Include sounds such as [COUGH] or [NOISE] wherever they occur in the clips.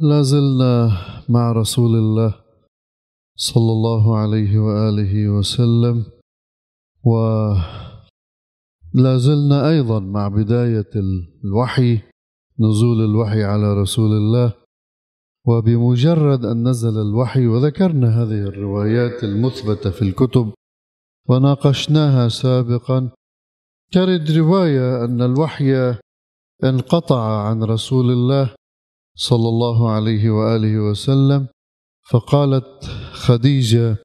لازلنا مع رسول الله صلى الله عليه وآله وسلم ولازلنا أيضا مع بداية الوحي نزول الوحي على رسول الله وبمجرد أن نزل الوحي وذكرنا هذه الروايات المثبتة في الكتب وناقشناها سابقا ترد رواية أن الوحي انقطع عن رسول الله صلى الله عليه وآله وسلم فقالت خديجة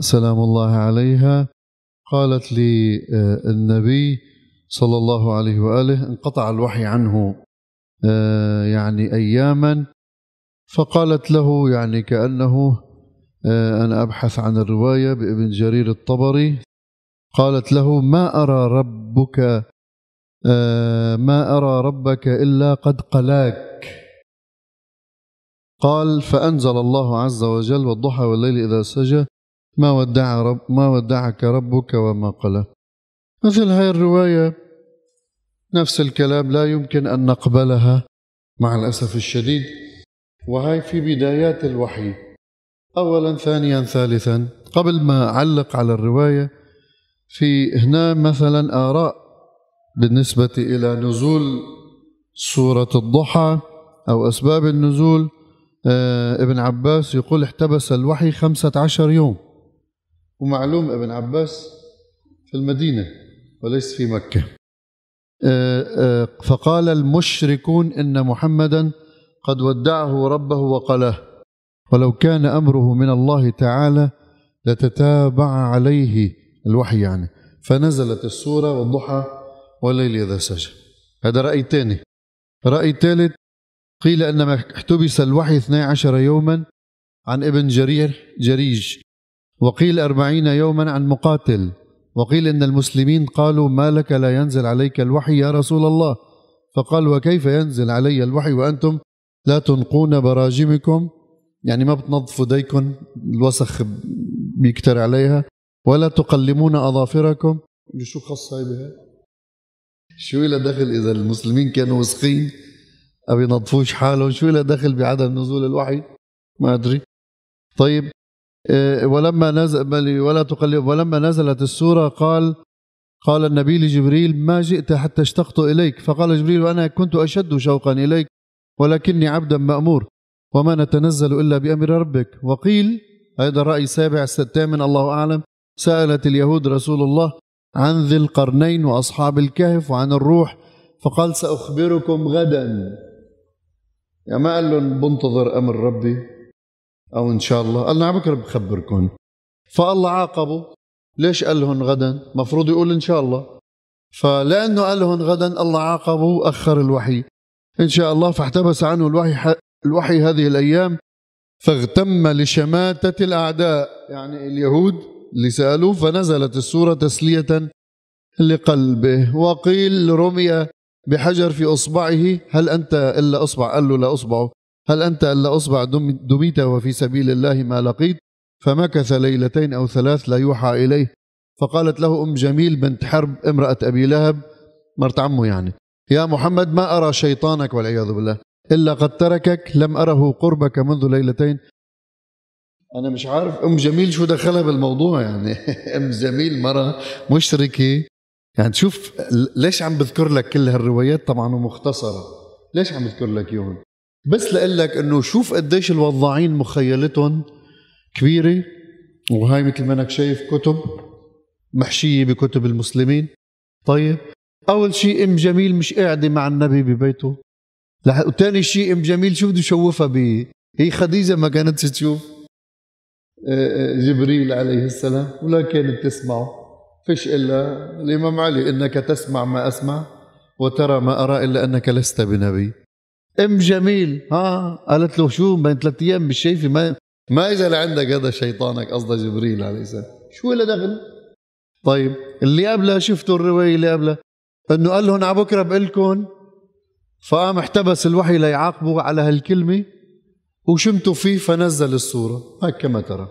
سلام الله عليها قالت للنبي آه، صلى الله عليه وآله انقطع الوحي عنه آه، يعني أياما فقالت له يعني كأنه آه، أنا أبحث عن الرواية بابن جرير الطبري قالت له ما أرى ربك ما أرى ربك إلا قد قلاك قال فأنزل الله عز وجل والضحى والليل إذا سجى ما ودع رب ما ودعك ربك وما قلى مثل هذه الرواية نفس الكلام لا يمكن أن نقبلها مع الأسف الشديد وهي في بدايات الوحي أولا ثانيا ثالثا قبل ما أعلق على الرواية في هنا مثلا آراء بالنسبة إلى نزول سورة الضحى أو أسباب النزول آه، ابن عباس يقول احتبس الوحي خمسة عشر يوم ومعلوم ابن عباس في المدينة وليس في مكة آه، آه، فقال المشركون إن محمدا قد ودعه ربه وقلاه ولو كان أمره من الله تعالى لتتابع عليه الوحي يعني فنزلت السورة والضحى والليل إذا سجى هذا رأي ثاني رأي ثالث قيل انما احتبس الوحي 12 يوما عن ابن جرير جريج وقيل أربعين يوما عن مقاتل وقيل إن المسلمين قالوا ما لك لا ينزل عليك الوحي يا رسول الله فقال وكيف ينزل علي الوحي وأنتم لا تنقون براجمكم يعني ما بتنظفوا ديكم الوسخ بيكتر عليها ولا تقلمون أظافركم شو خص هاي بها شو إلى دخل إذا المسلمين كانوا وسخين أو ينظفوش حالهم شو له دخل بعدم نزول الوحي ما أدري طيب آه، ولما نزل ولا تقلب ولما نزلت السورة قال قال النبي لجبريل ما جئت حتى اشتقت إليك فقال جبريل وأنا كنت أشد شوقا إليك ولكني عبدا مأمور وما نتنزل إلا بأمر ربك وقيل هذا الراي السابع الثامن الله أعلم سألت اليهود رسول الله عن ذي القرنين وأصحاب الكهف وعن الروح فقال سأخبركم غدا يعني ما قال لهم بنتظر امر ربي او ان شاء الله قال لهم نعم، على بكره بخبركم فالله عاقبه ليش قال لهم غدا مفروض يقول ان شاء الله فلانه قال لهم غدا الله عاقبه واخر الوحي ان شاء الله فاحتبس عنه الوحي الوحي هذه الايام فاغتم لشماتة الأعداء يعني اليهود اللي سألوه فنزلت السورة تسلية لقلبه وقيل رمي بحجر في اصبعه هل انت الا اصبع قال له لا اصبعه هل انت الا اصبع دميت وفي سبيل الله ما لقيت فمكث ليلتين او ثلاث لا يوحى اليه فقالت له ام جميل بنت حرب امراه ابي لهب مرت عمه يعني يا محمد ما ارى شيطانك والعياذ بالله الا قد تركك لم اره قربك منذ ليلتين انا مش عارف ام جميل شو دخلها بالموضوع يعني [LAUGHS] ام جميل مره مشركه يعني نعم، تشوف ليش عم بذكر لك كل هالروايات طبعا ومختصرة ليش عم بذكر لك اياهم بس لقول لك انه شوف قديش الوضاعين مخيلتهم كبيرة وهاي مثل ما انك شايف كتب محشية بكتب المسلمين طيب اول شيء ام جميل مش قاعدة مع النبي ببيته وثاني شيء ام جميل شو بده يشوفها ب هي خديجة ما كانت تشوف آه، آه، جبريل عليه السلام ولا كانت تسمعه فيش إلا الإمام علي إنك تسمع ما أسمع وترى ما أرى إلا أنك لست بنبي ام جميل ها قالت له شو بين ثلاث ايام مش شايفه ما ما اجى لعندك هذا شيطانك قصده جبريل عليه السلام شو له دخل طيب اللي قبلها شفتوا الروايه اللي قبلها انه قال لهم على نعم، بكره بقلكم فقام احتبس الوحي ليعاقبه على هالكلمه وشمتوا فيه فنزل الصوره هيك كما ترى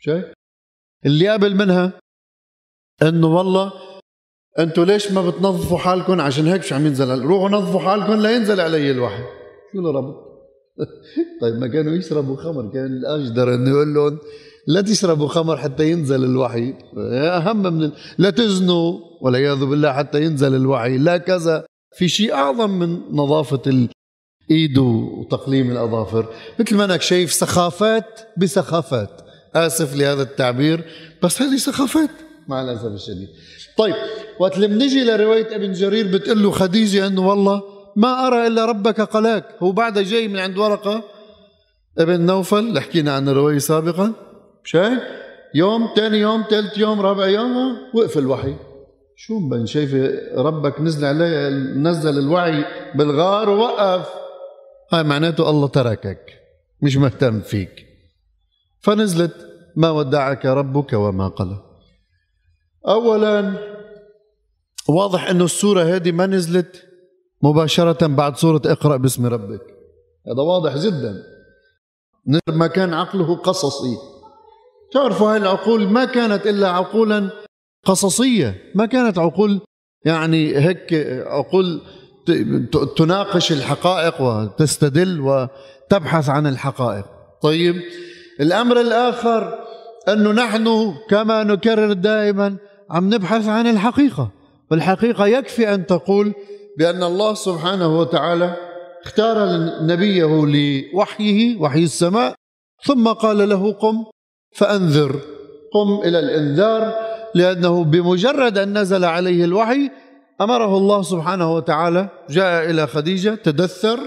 شايف اللي قبل منها انه والله انتوا ليش ما بتنظفوا حالكم عشان هيك مش عم ينزل روحوا نظفوا حالكم لينزل علي الوحي شو له ربط [LAUGHS] طيب ما كانوا يشربوا خمر كان الاجدر انه يقول لهم لا تشربوا خمر حتى ينزل الوحي اهم من ال... لا تزنوا والعياذ بالله حتى ينزل الوحي لا كذا في شيء اعظم من نظافه الايد وتقليم الاظافر مثل ما انك شايف سخافات بسخافات اسف لهذا التعبير بس هذه سخافات مع الاسف الشديد. طيب وقت اللي بنجي لروايه ابن جرير بتقول له خديجه انه والله ما ارى الا ربك قلاك، هو بعدها جاي من عند ورقه ابن نوفل اللي حكينا عن الروايه سابقا شايف يوم ثاني يوم ثالث يوم رابع يوم وقف الوحي شو بن شايفه ربك نزل عليه نزل الوعي بالغار ووقف هاي معناته الله تركك مش مهتم فيك فنزلت ما ودعك ربك وما قلى اولا واضح انه السوره هذه ما نزلت مباشره بعد سوره اقرا باسم ربك هذا واضح جدا ما كان عقله قصصي تعرفوا هاي العقول ما كانت الا عقولا قصصيه ما كانت عقول يعني هيك عقول تناقش الحقائق وتستدل وتبحث عن الحقائق طيب الامر الاخر انه نحن كما نكرر دائما عم نبحث عن الحقيقة والحقيقة يكفي أن تقول بأن الله سبحانه وتعالى اختار نبيه لوحيه وحي السماء ثم قال له قم فأنذر قم إلى الإنذار لأنه بمجرد أن نزل عليه الوحي أمره الله سبحانه وتعالى جاء إلى خديجة تدثر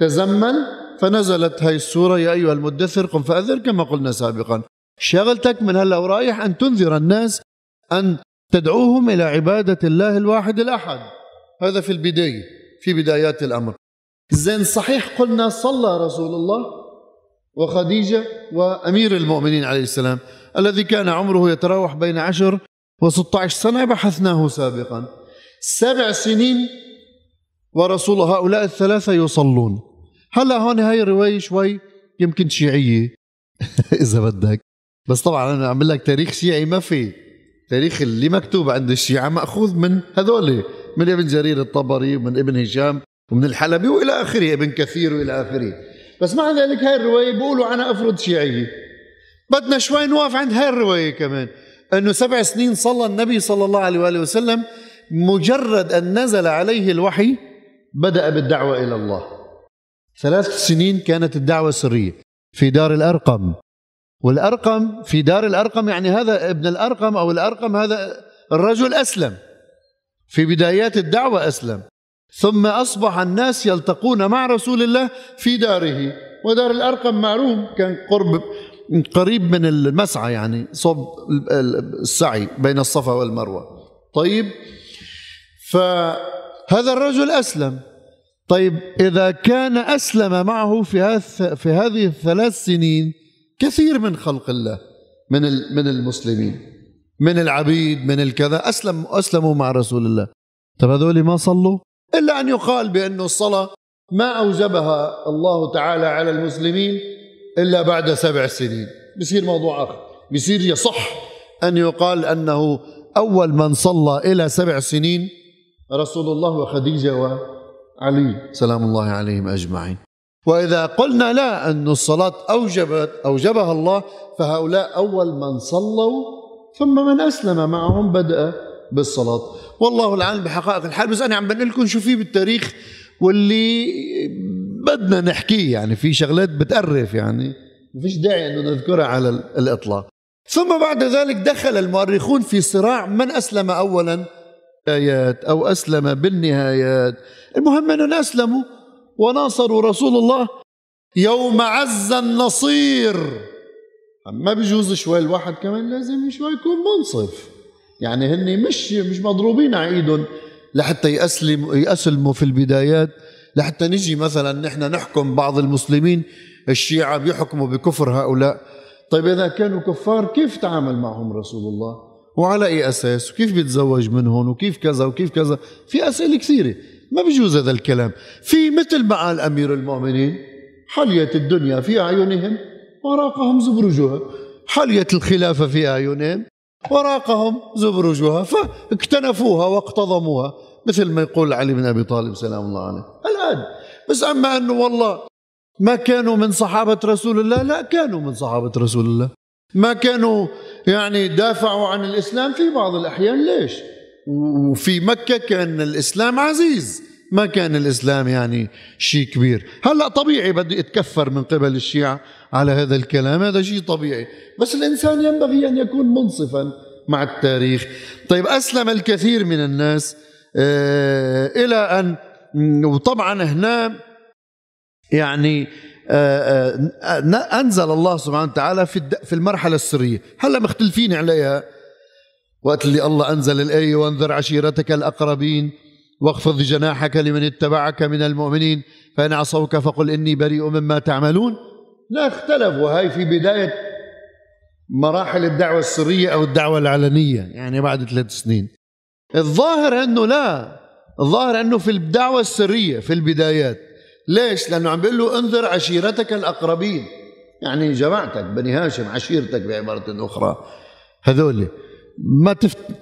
تزمن فنزلت هذه السورة يا أيها المدثر قم فأنذر كما قلنا سابقا شغلتك من هلا ورايح أن تنذر الناس أن تدعوهم إلى عبادة الله الواحد الأحد هذا في البداية في بدايات الأمر زين صحيح قلنا صلى رسول الله وخديجة وأمير المؤمنين عليه السلام الذي كان عمره يتراوح بين عشر و16 سنة بحثناه سابقا سبع سنين ورسول هؤلاء الثلاثة يصلون هلا هون هاي الرواية شوي يمكن شيعية [LAUGHS] إذا بدك بس طبعا أنا عم لك تاريخ شيعي ما في التاريخ اللي مكتوب عند الشيعة مأخوذ من هذول من ابن جرير الطبري ومن ابن هشام ومن الحلبي وإلى آخره ابن كثير وإلى آخره بس مع ذلك هاي الرواية بيقولوا أنا أفرض شيعية بدنا شوي نوقف عند هاي الرواية كمان أنه سبع سنين صلى النبي صلى الله عليه وآله وسلم مجرد أن نزل عليه الوحي بدأ بالدعوة إلى الله ثلاث سنين كانت الدعوة سرية في دار الأرقم والأرقم في دار الأرقم يعني هذا ابن الأرقم أو الأرقم هذا الرجل أسلم في بدايات الدعوة أسلم ثم أصبح الناس يلتقون مع رسول الله في داره ودار الأرقم معروف كان قرب قريب من المسعى يعني صوب السعي بين الصفا والمروة طيب فهذا الرجل أسلم طيب إذا كان أسلم معه في, في هذه الثلاث سنين كثير من خلق الله من من المسلمين من العبيد من الكذا اسلم اسلموا مع رسول الله طب هذول ما صلوا الا ان يقال بانه الصلاه ما اوجبها الله تعالى على المسلمين الا بعد سبع سنين بصير موضوع اخر بصير يصح ان يقال انه اول من صلى الى سبع سنين رسول الله وخديجه وعلي سلام الله عليهم اجمعين وإذا قلنا لا أن الصلاة أوجبت أوجبها الله فهؤلاء أول من صلوا ثم من أسلم معهم بدأ بالصلاة والله العالم بحقائق الحال بس أنا عم بقول لكم شو في بالتاريخ واللي بدنا نحكيه يعني في شغلات بتقرف يعني ما فيش داعي أنه نذكرها على الإطلاق ثم بعد ذلك دخل المؤرخون في صراع من أسلم أولا آيات آه، أو أسلم بالنهايات المهم أنهم أسلموا وناصروا رسول الله يوم عز النصير ما بيجوز شوي الواحد كمان لازم شوي يكون منصف يعني هن مش مش مضروبين على ايدهم لحتى يأسلم يأسلموا في البدايات لحتى نجي مثلا نحن نحكم بعض المسلمين الشيعة بيحكموا بكفر هؤلاء طيب إذا كانوا كفار كيف تعامل معهم رسول الله وعلى أي أساس وكيف بيتزوج منهم وكيف كذا وكيف كذا في أسئلة كثيرة ما بيجوز هذا الكلام في مثل ما قال أمير المؤمنين حليت الدنيا في أعينهم وراقهم زبرجها حليت الخلافة في أعينهم وراقهم زبرجها فاكتنفوها واقتضموها مثل ما يقول علي بن أبي طالب سلام الله عليه الآن بس أما أنه والله ما كانوا من صحابة رسول الله لا كانوا من صحابة رسول الله ما كانوا يعني دافعوا عن الإسلام في بعض الأحيان ليش وفي مكة كان الإسلام عزيز ما كان الإسلام يعني شيء كبير هلأ طبيعي بده يتكفر من قبل الشيعة على هذا الكلام هذا شيء طبيعي بس الإنسان ينبغي أن يكون منصفا مع التاريخ طيب أسلم الكثير من الناس آه، إلى أن وطبعا هنا يعني آه، آه، أنزل الله سبحانه وتعالى في في المرحلة السرية هلا مختلفين عليها وقت اللي الله أنزل الآية وانذر عشيرتك الأقربين واخفض جناحك لمن اتبعك من المؤمنين فإن عصوك فقل إني بريء مما تعملون لا اختلفوا وهي في بداية مراحل الدعوة السرية أو الدعوة العلنية يعني بعد ثلاث سنين الظاهر أنه لا الظاهر أنه في الدعوة السرية في البدايات ليش؟ لأنه عم بيقول له انذر عشيرتك الأقربين يعني جماعتك بني هاشم عشيرتك بعبارة أخرى هذول ما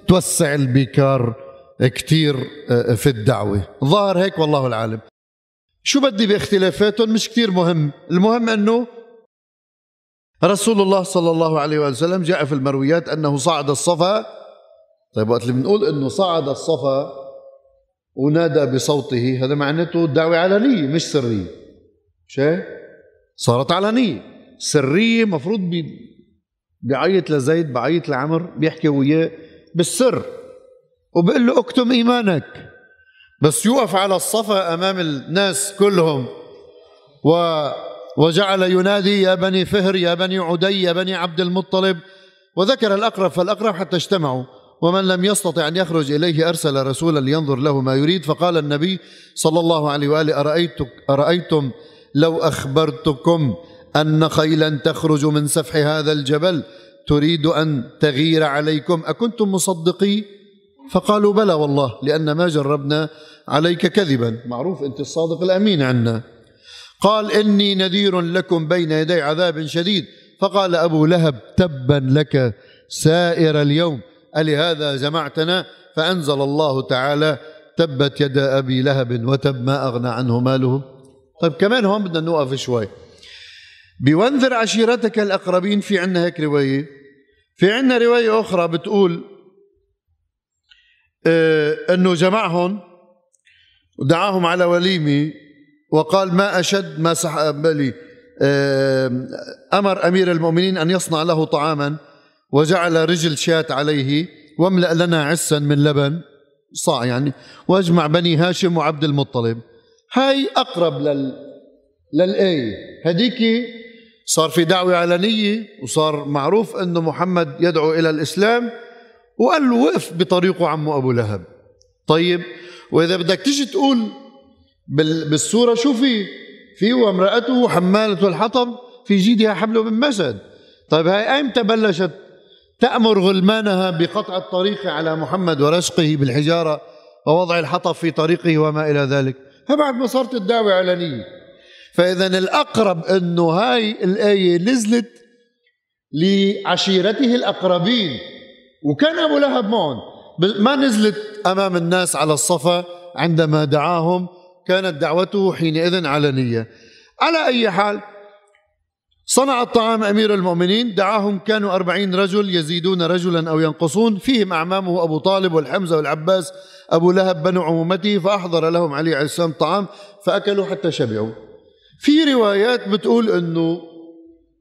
توسع البكار كثير آه، في الدعوة ظاهر هيك والله العالم شو بدي باختلافاتهم مش كثير مهم المهم أنه رسول الله صلى الله عليه وسلم جاء في المرويات أنه صعد الصفا طيب وقت اللي بنقول أنه صعد الصفا ونادى بصوته هذا معناته الدعوة علنية مش سرية مش صارت علنية سرية مفروض بيعيط لزيد بعيط لعمر بيحكي وياه بالسر وبقول له اكتم ايمانك بس يوقف على الصفا امام الناس كلهم و وجعل ينادي يا بني فهر يا بني عدي يا بني عبد المطلب وذكر الأقرب فالأقرب حتى اجتمعوا ومن لم يستطع أن يخرج إليه أرسل رسولا لينظر له ما يريد فقال النبي صلى الله عليه وآله أرأيتك أرأيتم لو أخبرتكم أن خيلا تخرج من سفح هذا الجبل تريد أن تغير عليكم أكنتم مصدقي فقالوا بلى والله لأن ما جربنا عليك كذبا معروف أنت الصادق الأمين عنا قال إني نذير لكم بين يدي عذاب شديد فقال أبو لهب تبا لك سائر اليوم ألهذا جمعتنا فأنزل الله تعالى تبت يد أبي لهب وتب ما أغنى عنه ماله طيب كمان هون بدنا نوقف شوي بوانذر عشيرتك الأقربين في عنا هيك رواية في عنا رواية أخرى بتقول آه، أنه جمعهم ودعاهم على وليمة وقال ما أشد ما سح بلي آه، أمر أمير المؤمنين أن يصنع له طعاما وجعل رجل شاة عليه واملأ لنا عسا من لبن صاع يعني واجمع بني هاشم وعبد المطلب هاي أقرب لل للآية هديكي صار في دعوة علنية وصار معروف أنه محمد يدعو إلى الإسلام وقال له وقف بطريقه عمه أبو لهب طيب وإذا بدك تيجي تقول بالصورة شو في في وامرأته حمالة الحطب في جيدها حبل من مسد طيب هاي أيمتى بلشت تأمر غلمانها بقطع الطريق على محمد ورشقه بالحجارة ووضع الحطب في طريقه وما إلى ذلك هبعد ما صارت الدعوة علنية فإذا الأقرب أنه هاي الآية نزلت لعشيرته الأقربين وكان أبو لهب معهم ما نزلت أمام الناس على الصفا عندما دعاهم كانت دعوته حينئذ علنية على أي حال صنع الطعام أمير المؤمنين دعاهم كانوا أربعين رجل يزيدون رجلا أو ينقصون فيهم أعمامه أبو طالب والحمزة والعباس أبو لهب بنو عمومته فأحضر لهم علي عليه السلام طعام فأكلوا حتى شبعوا في روايات بتقول انه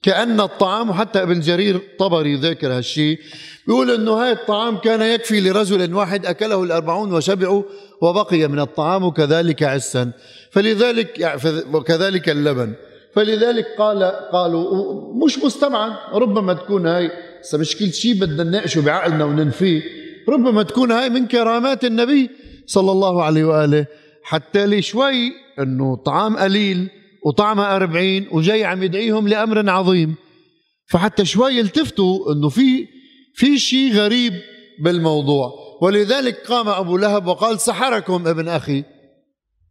كأن الطعام حتى ابن جرير طبري ذاكر هالشيء بيقول انه هاي الطعام كان يكفي لرجل واحد اكله الاربعون وشبعوا وبقي من الطعام كذلك عسا فلذلك وكذلك اللبن فلذلك قال قالوا مش مستبعد ربما تكون هاي مش كل شيء بدنا نناقشه بعقلنا وننفيه ربما تكون هاي من كرامات النبي صلى الله عليه واله حتى لي شوي انه طعام قليل وطعمها أربعين وجاي عم يدعيهم لأمر عظيم فحتى شوي التفتوا أنه في في شيء غريب بالموضوع ولذلك قام أبو لهب وقال سحركم ابن أخي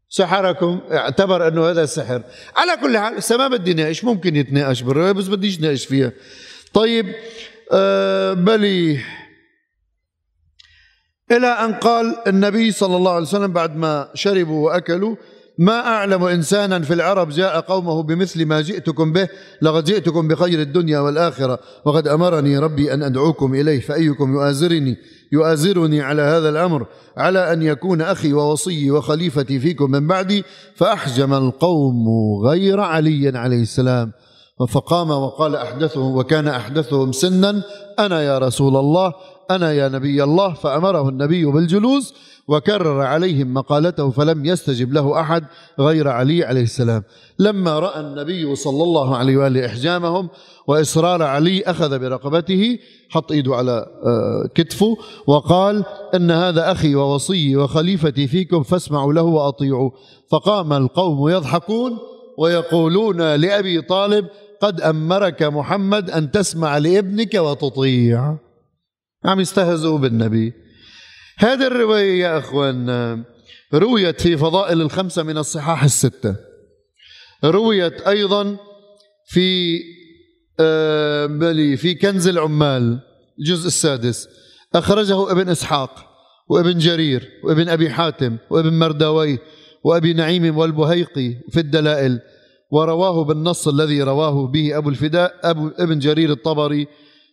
سحركم اعتبر أنه هذا سحر على كل حال هسه ما بدي ناقش ممكن يتناقش بالرواية بس بديش ناقش فيها طيب آه بلي إلى أن قال النبي صلى الله عليه وسلم بعد ما شربوا وأكلوا ما أعلم إنسانا في العرب جاء قومه بمثل ما جئتكم به لقد جئتكم بخير الدنيا والآخرة وقد أمرني ربي أن أدعوكم إليه فأيكم يؤازرني يؤازرني على هذا الأمر على أن يكون أخي ووصي وخليفتي فيكم من بعدي فأحجم القوم غير علي عليه السلام فقام وقال أحدثهم وكان أحدثهم سنا أنا يا رسول الله أنا يا نبي الله فأمره النبي بالجلوس وكرر عليهم مقالته فلم يستجب له أحد غير علي عليه السلام لما رأى النبي صلى الله عليه وآله إحجامهم وإصرار علي أخذ برقبته حط إيده على آه، كتفه وقال إن هذا أخي ووصي وخليفتي فيكم فاسمعوا له وأطيعوا فقام القوم يضحكون ويقولون لأبي طالب قد أمرك محمد أن تسمع لابنك وتطيع عم يستهزئوا بالنبي هذه الرواية يا أخوان رويت في فضائل الخمسة من الصحاح الستة رويت أيضا في آه، بلي في كنز العمال الجزء السادس أخرجه ابن إسحاق وابن جرير وابن أبي حاتم وابن مرداوي وأبي نعيم والبهيقي في الدلائل ورواه بالنص الذي رواه به أبو الفداء أبو ابن جرير الطبري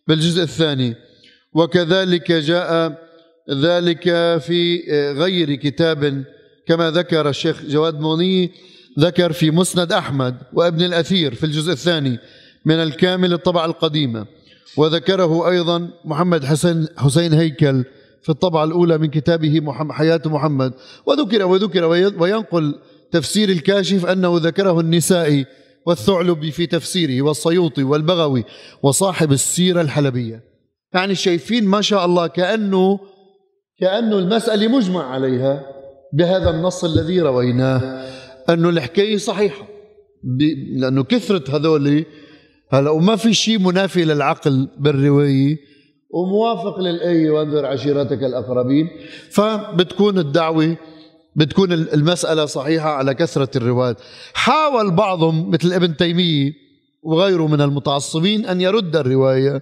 بالجزء الثاني وكذلك جاء ذلك في غير كتاب كما ذكر الشيخ جواد موني ذكر في مسند أحمد وابن الأثير في الجزء الثاني من الكامل الطبعة القديمة وذكره أيضا محمد حسين حسين هيكل في الطبعة الأولى من كتابه محمد حياة محمد وذكر وذكر وينقل تفسير الكاشف أنه ذكره النسائي والثعلبي في تفسيره والسيوطي والبغوي وصاحب السيرة الحلبية يعني شايفين ما شاء الله كأنه كأنه المسألة مجمع عليها بهذا النص الذي رويناه أنه الحكاية صحيحة لأنه كثرة هذول هلا وما في شيء منافي للعقل بالرواية وموافق للآية وانذر عشيرتك الأقربين فبتكون الدعوة بتكون المسألة صحيحة على كثرة الروايات حاول بعضهم مثل ابن تيمية وغيره من المتعصبين أن يرد الرواية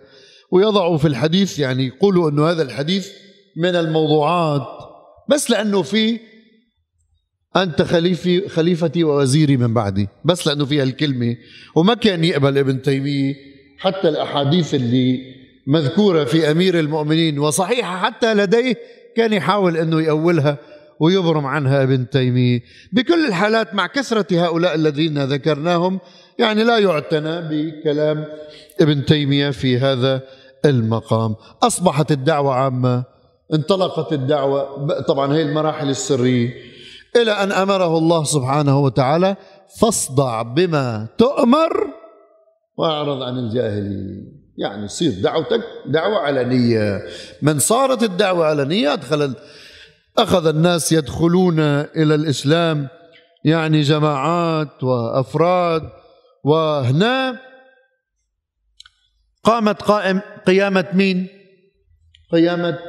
ويضعوا في الحديث يعني يقولوا أنه هذا الحديث من الموضوعات بس لأنه في أنت خليفي خليفتي ووزيري من بعدي بس لأنه فيها الكلمة وما كان يقبل ابن تيمية حتى الأحاديث اللي مذكورة في أمير المؤمنين وصحيحة حتى لديه كان يحاول أنه يأولها ويبرم عنها ابن تيمية بكل الحالات مع كثرة هؤلاء الذين ذكرناهم يعني لا يعتنى بكلام ابن تيمية في هذا المقام أصبحت الدعوة عامة انطلقت الدعوة طبعا هي المراحل السرية إلى أن أمره الله سبحانه وتعالى فاصدع بما تؤمر واعرض عن الجاهلين يعني صير دعوتك دعوة علنية من صارت الدعوة علنية أدخل أخذ الناس يدخلون إلى الإسلام يعني جماعات وأفراد وهنا قامت قائم قيامة مين؟ قيامة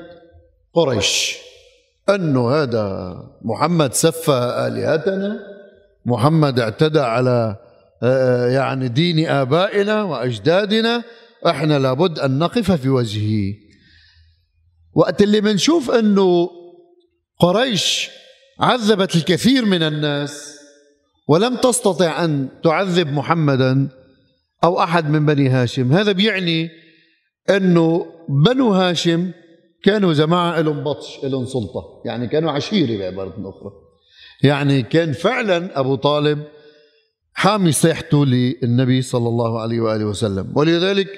قريش أنه هذا محمد سفه آلهتنا محمد اعتدى على آه، آه، يعني دين آبائنا وأجدادنا احنا لابد أن نقف في وجهه وقت اللي بنشوف أنه قريش عذبت الكثير من الناس ولم تستطع أن تعذب محمدا أو أحد من بني هاشم هذا بيعني أنه بنو هاشم كانوا جماعة لهم بطش لهم سلطة يعني كانوا عشيرة بعبارة أخرى يعني كان فعلا أبو طالب حامي صيحته للنبي صلى الله عليه وآله وسلم ولذلك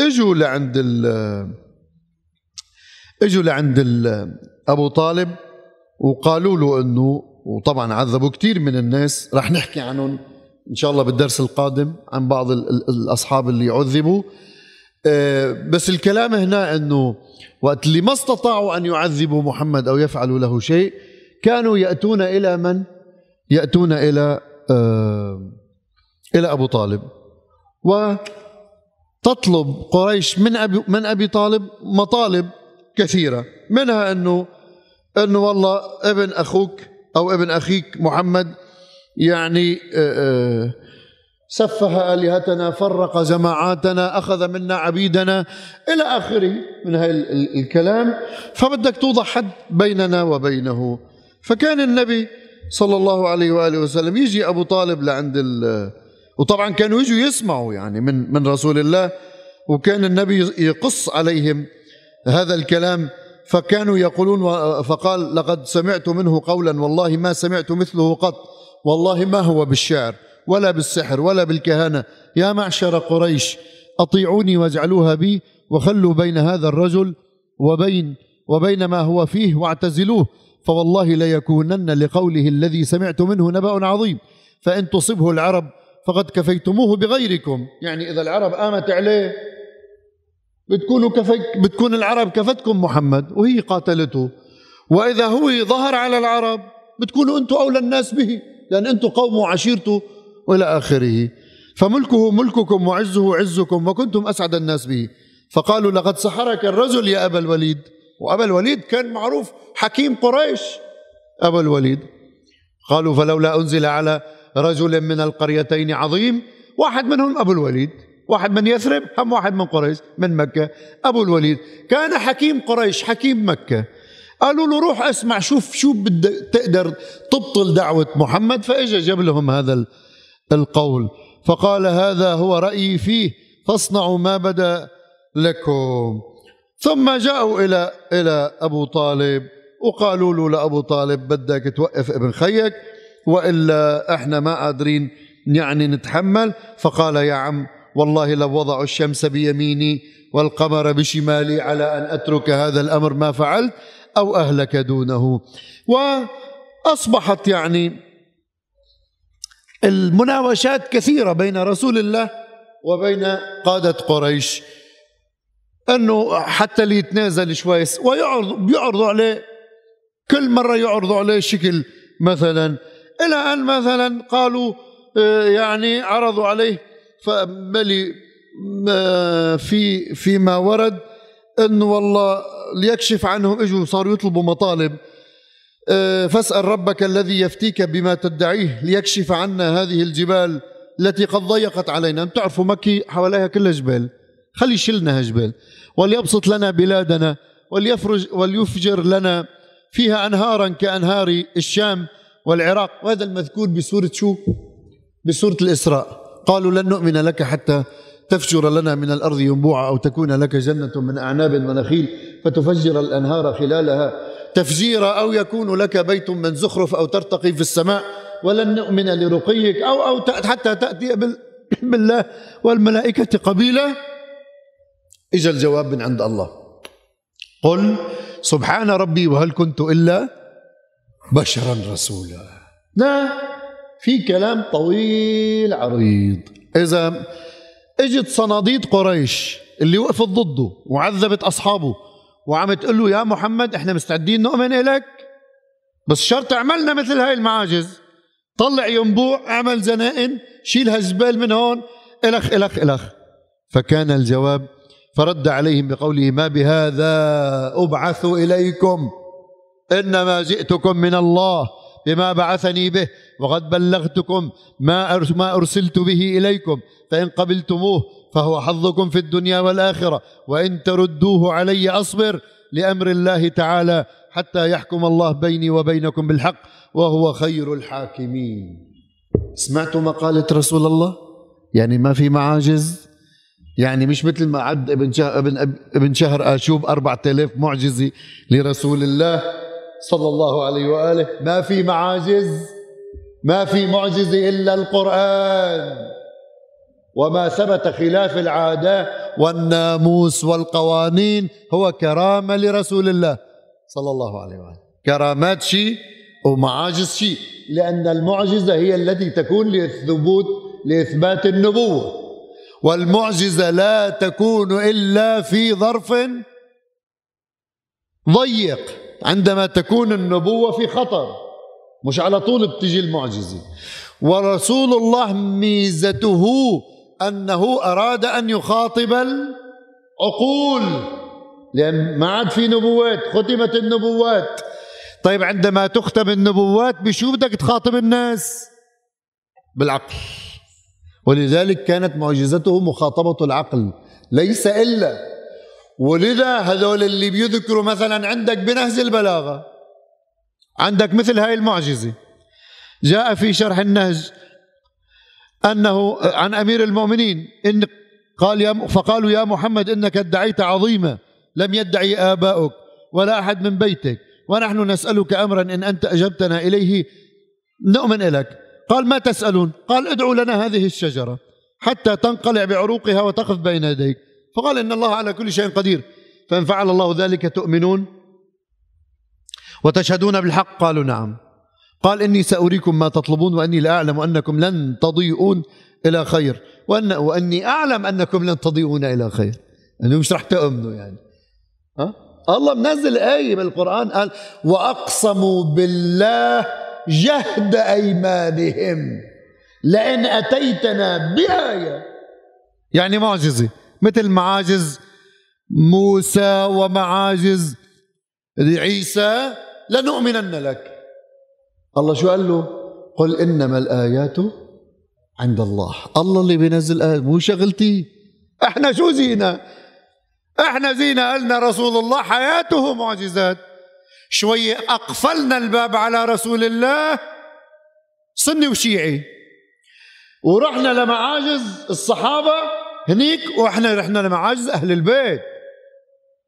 اجوا لعند ال اجوا لعند ال ابو طالب وقالوا له انه وطبعا عذبوا كثير من الناس رح نحكي عنهم ان شاء الله بالدرس القادم عن بعض الاصحاب اللي عذبوا آه، بس الكلام هنا انه وقت اللي ما استطاعوا ان يعذبوا محمد او يفعلوا له شيء كانوا ياتون الى من؟ ياتون الى آه، الى ابو طالب وتطلب قريش من ابي من ابي طالب مطالب كثيره منها انه انه والله ابن اخوك او ابن اخيك محمد يعني آه، آه، سفه آلهتنا فرق جماعاتنا أخذ منا عبيدنا إلى آخره من هذا الكلام فبدك توضع حد بيننا وبينه فكان النبي صلى الله عليه وآله وسلم يجي أبو طالب لعند ال وطبعا كانوا يجوا يسمعوا يعني من من رسول الله وكان النبي يقص عليهم هذا الكلام فكانوا يقولون فقال لقد سمعت منه قولا والله ما سمعت مثله قط والله ما هو بالشعر ولا بالسحر ولا بالكهانة يا معشر قريش أطيعوني واجعلوها بي وخلوا بين هذا الرجل وبين وبين ما هو فيه واعتزلوه فوالله ليكونن لقوله الذي سمعت منه نبأ عظيم فإن تصبه العرب فقد كفيتموه بغيركم يعني إذا العرب آمت عليه بتكونوا كفيك بتكون العرب كفتكم محمد وهي قاتلته وإذا هو ظهر على العرب بتكونوا أنتم أولى الناس به لأن أنتم قوم وعشيرته وإلى آخره فملكه ملككم وعزه عزكم وكنتم أسعد الناس به فقالوا لقد سحرك الرجل يا أبا الوليد وأبا الوليد كان معروف حكيم قريش أبا الوليد قالوا فلولا أنزل على رجل من القريتين عظيم واحد منهم أبو الوليد واحد من يثرب هم واحد من قريش من مكة أبو الوليد كان حكيم قريش حكيم مكة قالوا له روح اسمع شوف شو بدك تقدر تبطل دعوة محمد فإجا جاب لهم هذا القول فقال هذا هو رأيي فيه فاصنعوا ما بدا لكم ثم جاءوا إلى إلى أبو طالب وقالوا له لأبو طالب بدك توقف ابن خيك وإلا إحنا ما قادرين يعني نتحمل فقال يا عم والله لو وضعوا الشمس بيميني والقمر بشمالي على أن أترك هذا الأمر ما فعلت أو أهلك دونه وأصبحت يعني المناوشات كثيرة بين رسول الله وبين قادة قريش أنه حتى اللي يتنازل شوي ويعرض بيعرضوا عليه كل مرة يعرضوا عليه شكل مثلا إلى أن مثلا قالوا آه، يعني عرضوا عليه فملي آه، في فيما ورد أنه والله ليكشف عنهم اجوا صاروا يطلبوا مطالب أه، فاسأل ربك الذي يفتيك بما تدعيه ليكشف عنا هذه الجبال التي قد ضيقت علينا انتم تعرفوا مكة حواليها كلها جبال خلي يشيلنا هالجبال وليبسط لنا بلادنا وليفرج وليفجر لنا فيها أنهارا كأنهار الشام والعراق وهذا المذكور بسورة شو؟ بسورة الإسراء قالوا لن نؤمن لك حتى تفجر لنا من الأرض ينبوعا أو تكون لك جنة من أعناب ونخيل فتفجر الأنهار خلالها تفجيرا أو يكون لك بيت من زخرف أو ترتقي في السماء ولن نؤمن لرقيك أو أو حتى تأتي بالله والملائكة قبيله إجا الجواب من عند الله قل سبحان ربي وهل كنت إلا بشرا رسولا لا في كلام طويل عريض إذا اجت صناديد قريش اللي وقفت ضده وعذبت أصحابه وعم تقول له يا محمد احنا مستعدين نؤمن الك بس شرط عملنا مثل هاي المعاجز طلع ينبوع اعمل زنائن شيل هالزبال من هون الخ الخ الخ فكان الجواب فرد عليهم بقوله ما بهذا ابعث اليكم انما جئتكم من الله بما بعثني به وقد بلغتكم ما ما ارسلت به اليكم فان قبلتموه فهو حظكم في الدنيا والآخرة وإن تردوه علي أصبر لأمر الله تعالى حتى يحكم الله بيني وبينكم بالحق وهو خير الحاكمين سمعتوا مقالة رسول الله يعني ما في معاجز يعني مش مثل ما عد ابن شهر ابن ابن شهر اشوب 4000 معجزه لرسول الله صلى الله عليه واله ما في معاجز ما في معجزه الا القران وما ثبت خلاف العادة والناموس والقوانين هو كرامة لرسول الله صلى الله عليه وآله كرامات شيء ومعاجز شيء لأن المعجزة هي التي تكون للثبوت لإثبات النبوة والمعجزة لا تكون إلا في ظرف ضيق عندما تكون النبوة في خطر مش على طول بتجي المعجزة ورسول الله ميزته أنه أراد أن يخاطب العقول لأن ما عاد في نبوات ختمت النبوات طيب عندما تختم النبوات بشو بدك تخاطب الناس بالعقل ولذلك كانت معجزته مخاطبة العقل ليس إلا ولذا هذول اللي بيذكروا مثلا عندك بنهج البلاغة عندك مثل هاي المعجزة جاء في شرح النهج أنه عن أمير المؤمنين إن قال يا فقالوا يا محمد إنك ادعيت عظيمة لم يدعي آباؤك ولا أحد من بيتك ونحن نسألك أمرا إن أنت أجبتنا إليه نؤمن إليك قال ما تسألون قال ادعوا لنا هذه الشجرة حتى تنقلع بعروقها وتقف بين يديك فقال إن الله على كل شيء قدير فإن فعل الله ذلك تؤمنون وتشهدون بالحق قالوا نعم قال إني سأريكم ما تطلبون وأني لأعلم أنكم لن تضيئون إلى خير وأن وأني أعلم أنكم لن تضيئون إلى خير أنه يعني مش رح تؤمنوا يعني ها؟ الله منزل آية بالقرآن قال وأقسموا بالله جهد أيمانهم لئن أتيتنا بآية يعني معجزة مثل معاجز موسى ومعاجز عيسى لنؤمنن لك الله شو قال له قل انما الايات عند الله الله اللي بينزل آيات مو شغلتي احنا شو زينا احنا زينا قالنا رسول الله حياته معجزات شوي اقفلنا الباب على رسول الله سني وشيعي ورحنا لمعاجز الصحابه هنيك واحنا رحنا لمعاجز اهل البيت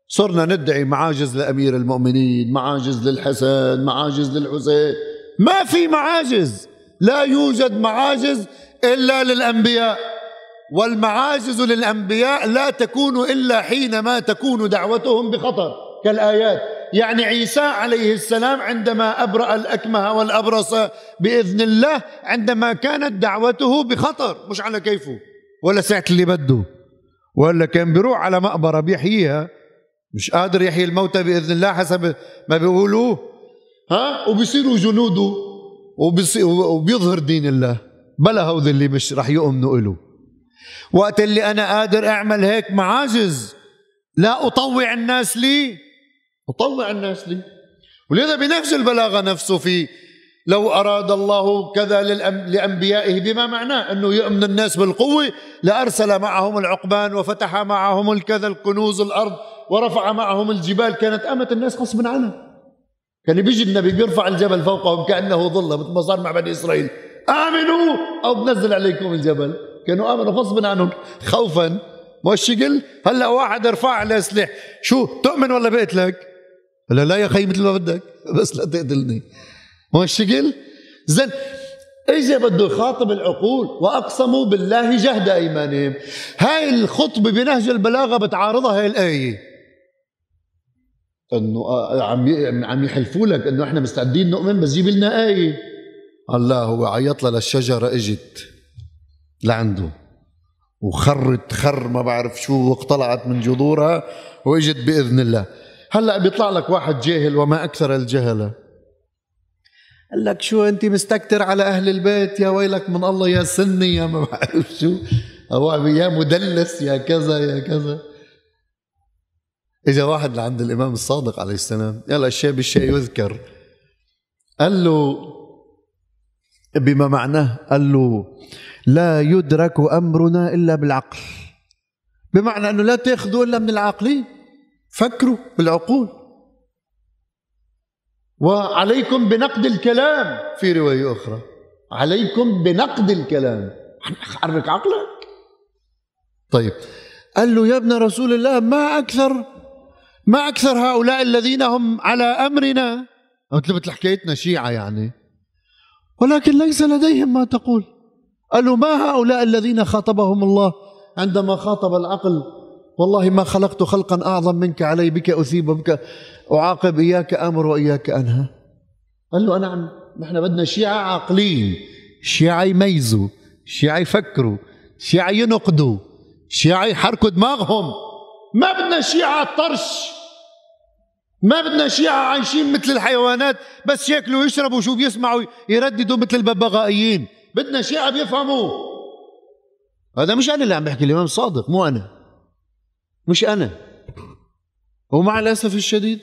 صرنا ندعي معاجز لامير المؤمنين معاجز للحسن معاجز للحسين ما في معاجز لا يوجد معاجز إلا للأنبياء والمعاجز للأنبياء لا تكون إلا حينما تكون دعوتهم بخطر كالآيات يعني عيسى عليه السلام عندما أبرأ الأكمه والأبرص بإذن الله عندما كانت دعوته بخطر مش على كيفه ولا ساعة اللي بده ولا كان بيروح على مقبرة بيحييها مش قادر يحيي الموتى بإذن الله حسب ما بيقولوه ها وبيصيروا جنوده وبيظهر دين الله بلا هود اللي مش رح يؤمنوا إله وقت اللي أنا قادر أعمل هيك معاجز لا أطوع الناس لي أطوع الناس لي ولذا بنفس البلاغة نفسه في لو أراد الله كذا لأنبيائه بما معناه أنه يؤمن الناس بالقوة لأرسل معهم العقبان وفتح معهم الكذا الكنوز الأرض ورفع معهم الجبال كانت أمة الناس غصبا عنها كان بيجي النبي بيرفع الجبل فوقهم كانه ظله مثل ما صار مع بني اسرائيل امنوا او بنزل عليكم الجبل كانوا امنوا غصبا عنهم خوفا مش قل هلا واحد ارفع على سلاح شو تؤمن ولا بقتلك هلا لا يا خي مثل ما بدك بس لا تقتلني مش قل زين اجى بده يخاطب العقول واقسموا بالله جهد ايمانهم هاي الخطبه بنهج البلاغه بتعارضها هاي الايه انه آه، عم عم يحلفوا لك انه احنا مستعدين نؤمن بس جيب لنا ايه الله هو عيط لها للشجره اجت لعنده وخرت خر ما بعرف شو واقتلعت من جذورها واجت باذن الله هلا بيطلع لك واحد جاهل وما اكثر الجهله قال لك شو انت مستكتر على اهل البيت يا ويلك من الله يا سني يا ما بعرف شو يا مدلس يا كذا يا كذا اجى واحد لعند الامام الصادق عليه السلام يلا الشيء بالشيء يذكر قال له بما معناه قال له لا يدرك امرنا الا بالعقل بمعنى انه لا تاخذوا الا من العاقلين فكروا بالعقول وعليكم بنقد الكلام في روايه اخرى عليكم بنقد الكلام حرك عقلك طيب قال له يا ابن رسول الله ما اكثر ما أكثر هؤلاء الذين هم على أمرنا مثل مثل حكايتنا شيعة يعني ولكن ليس لديهم ما تقول قالوا ما هؤلاء الذين خاطبهم الله عندما خاطب العقل والله ما خلقت خلقا أعظم منك علي بك أثيب وبك أعاقب إياك أمر وإياك أنهى قال له أنا عم نحن بدنا شيعة عاقلين شيعة يميزوا شيعة يفكروا شيعة ينقدوا شيعة يحركوا دماغهم ما بدنا شيعة طرش ما بدنا شيعة عايشين مثل الحيوانات بس ياكلوا ويشربوا شو بيسمعوا يرددوا مثل الببغائيين بدنا شيعة بيفهموا هذا مش أنا اللي عم بحكي الإمام صادق مو أنا مش أنا ومع الأسف الشديد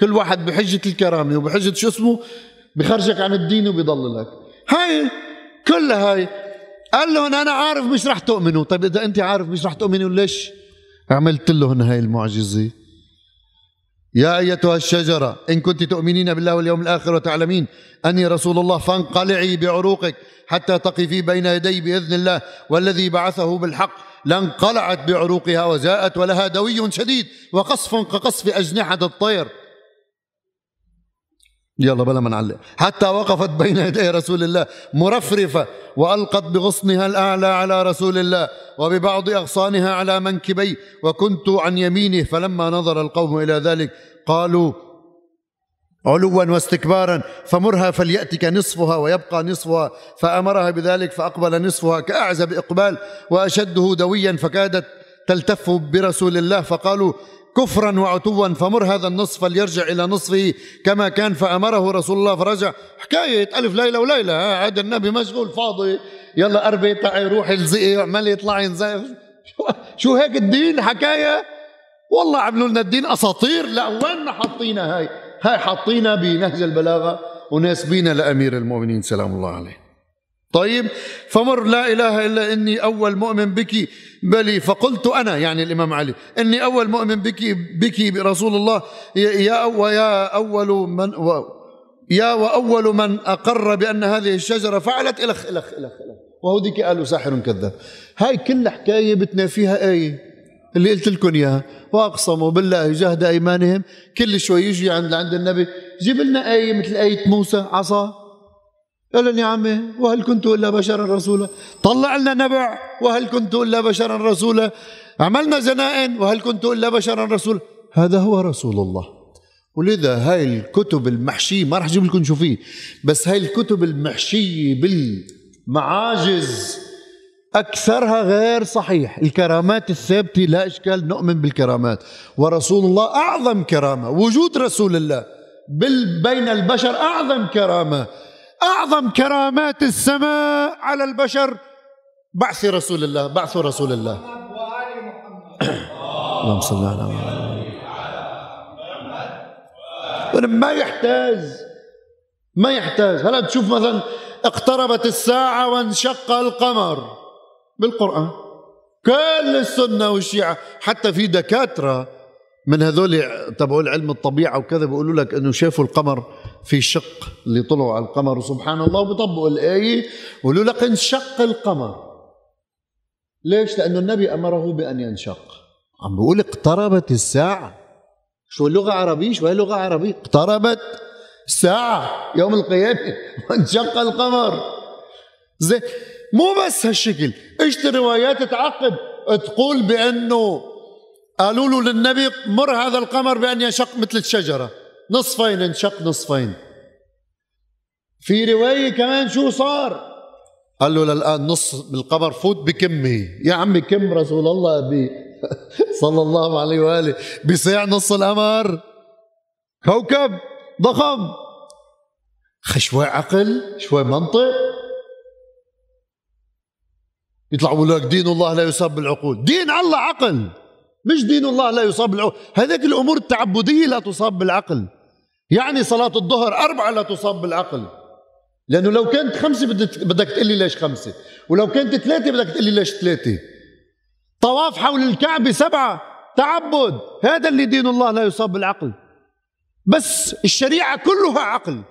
كل واحد بحجة الكرامة وبحجة شو اسمه بخرجك عن الدين وبيضللك هاي كلها هاي قال لهم أنا عارف مش رح تؤمنوا طيب إذا أنت عارف مش رح تؤمنوا ليش عملت لهم هاي المعجزة يا أيتها الشجرة إن كنت تؤمنين بالله واليوم الآخر وتعلمين أني رسول الله فانقلعي بعروقك حتى تقفي بين يدي بإذن الله والذي بعثه بالحق لانقلعت بعروقها وجاءت ولها دوي شديد وقصف كقصف أجنحة الطير يلا بلا ما نعلق حتى وقفت بين يدي رسول الله مرفرفة وألقت بغصنها الأعلى على رسول الله وببعض أغصانها على منكبيه وكنت عن يمينه فلما نظر القوم إلى ذلك قالوا علوا واستكبارا فمرها فليأتك نصفها ويبقى نصفها فأمرها بذلك فأقبل نصفها كأعزب إقبال وأشده دويا فكادت تلتف برسول الله فقالوا كفرا وعتوا فمر هذا النصف فليرجع إلى نصفه كما كان فأمره رسول الله فرجع حكاية ألف ليلة وليلة هذا النبي مشغول فاضي يلا قربي تعي روح الزقي اعملي اطلعي شو هيك الدين حكاية والله عملوا لنا الدين أساطير لا وين حاطينا هاي هاي حاطينا بنهج البلاغة وناسبينا لأمير المؤمنين سلام الله عليه طيب فمر لا إله إلا إني أول مؤمن بك بلي فقلت أنا يعني الإمام علي إني أول مؤمن بك بك برسول الله يا ويا أول من يا وأول من أقر بأن هذه الشجرة فعلت إلخ إلخ إلخ, إلخ. قالوا ساحر كذاب هاي كل حكاية بتنا فيها آية اللي قلت لكم اياها واقسموا بالله جهد ايمانهم كل شوي يجي عند عند النبي جيب لنا ايه مثل ايه موسى عصا قال لي يا عمي إيه. وهل كنت الا بشرا رسولا طلع لنا نبع وهل كنت الا بشرا رسولا عملنا زنائن وهل كنت الا بشرا رسولا هذا هو رسول الله ولذا هاي الكتب المحشية ما راح اجيب لكم شو فيه بس هاي الكتب المحشية بالمعاجز أكثرها غير صحيح الكرامات الثابتة لا إشكال نؤمن بالكرامات ورسول الله أعظم كرامة وجود رسول الله بين البشر أعظم كرامة أعظم كرامات السماء على البشر بعث رسول الله بعث رسول الله اللهم صل على محمد ما يحتاج ما يحتاج هلا تشوف مثلا اقتربت الساعة وانشق القمر بالقرآن كل السنة والشيعة حتى في دكاترة من هذول تبعوا علم الطبيعة وكذا بيقولوا لك انه شافوا القمر في شق لطلوع القمر سبحان الله وبيطبقوا الآية ولو لك انشق القمر ليش؟ لأنه النبي أمره بأن ينشق عم بيقول اقتربت الساعة شو لغة عربية؟ شو هي لغة عربية؟ اقتربت ساعة يوم القيامة وانشق [LAUGHS] القمر زي مو بس هالشكل ايش روايات تعقب تقول بأنه قالوا له للنبي مر هذا القمر بأن ينشق مثل الشجرة نصفين انشق نصفين في رواية كمان شو صار قال له للآن نص بالقمر فوت بكمه يا عمي كم رسول الله بي [LAUGHS] صلى الله عليه وآله بسع نص القمر كوكب ضخم شوي عقل شوي منطق يطلعوا لك دين الله لا يصاب بالعقول دين الله عقل مش دين الله لا يصاب بالعقل هذيك الأمور التعبدية لا تصاب بالعقل يعني صلاة الظهر أربعة لا تصاب بالعقل لأنه لو كانت خمسة بدك تقول لي ليش خمسة ولو كانت ثلاثة بدك تقول لي ليش ثلاثة طواف حول الكعبة سبعة تعبد هذا اللي دين الله لا يصاب بالعقل بس الشريعة كلها عقل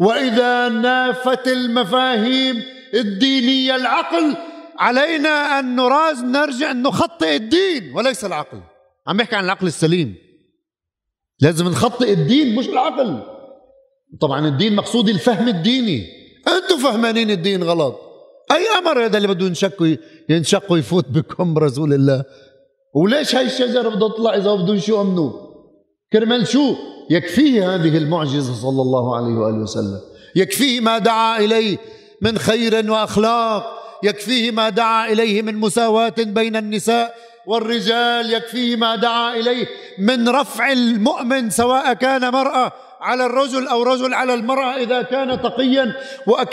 وإذا نافت المفاهيم الدينية العقل علينا أن نراز نرجع نخطئ الدين وليس العقل عم بحكي عن العقل السليم لازم نخطئ الدين مش العقل طبعا الدين مقصودي الفهم الديني انتم فهمانين الدين غلط اي امر هذا اللي بده ينشق ينشق ويفوت بكم رسول الله وليش هاي الشجرة بدها تطلع إذا بدهم شو أمنوا كرمال شو يكفيه هذه المعجزة صلى الله عليه وآله وسلم يكفيه ما دعا إليه من خير وأخلاق يكفيه ما دعا اليه من مساواه بين النساء والرجال يكفيه ما دعا اليه من رفع المؤمن سواء كان مراه على الرجل أو رجل على المرأة إذا كان تقيا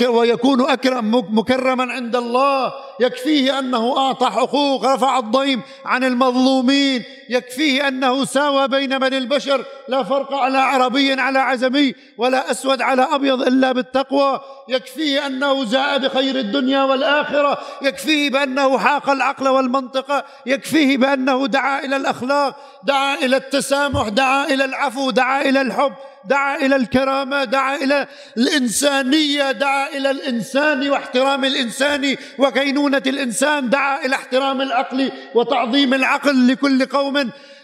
ويكون أكرم مكرما عند الله يكفيه أنه أعطى حقوق رفع الضيم عن المظلومين يكفيه أنه ساوى بين من البشر لا فرق على عربي على عزمي ولا أسود على أبيض إلا بالتقوى يكفيه أنه جاء بخير الدنيا والآخرة يكفيه بأنه حاق العقل والمنطقة يكفيه بأنه دعا إلى الأخلاق دعا إلى التسامح دعا إلى العفو دعا إلى الحب دعا إلى الكرامة دعا إلى الإنسانية دعا إلى الإنسان واحترام الإنسان وكينونة الإنسان دعا إلى احترام العقل وتعظيم العقل لكل قوم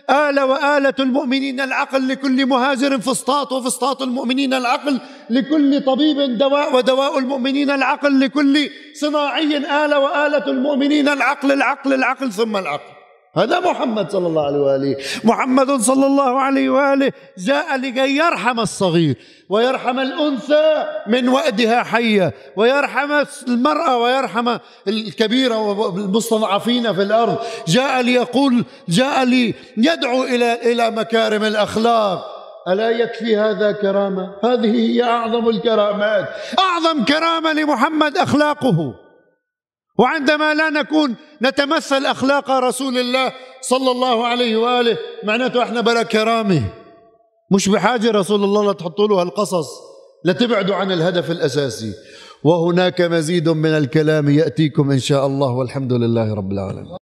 آل وآلة المؤمنين العقل لكل مهاجر فسطاط وفسطاط المؤمنين العقل لكل طبيب دواء ودواء المؤمنين العقل لكل صناعي آل وآلة المؤمنين العقل العقل العقل ثم العقل هذا محمد صلى الله عليه وآله محمد صلى الله عليه وآله جاء لكي يرحم الصغير ويرحم الأنثى من وأدها حية ويرحم المرأة ويرحم الكبيرة والمستضعفين في الأرض جاء ليقول جاء ليدعو إلى إلى مكارم الأخلاق ألا يكفي هذا كرامة هذه هي أعظم الكرامات أعظم كرامة لمحمد أخلاقه وعندما لا نكون نتمثل اخلاق رسول الله صلى الله عليه واله معناته احنا بلا كرامه مش بحاجه رسول الله لتحطوا له هالقصص لتبعدوا عن الهدف الاساسي وهناك مزيد من الكلام ياتيكم ان شاء الله والحمد لله رب العالمين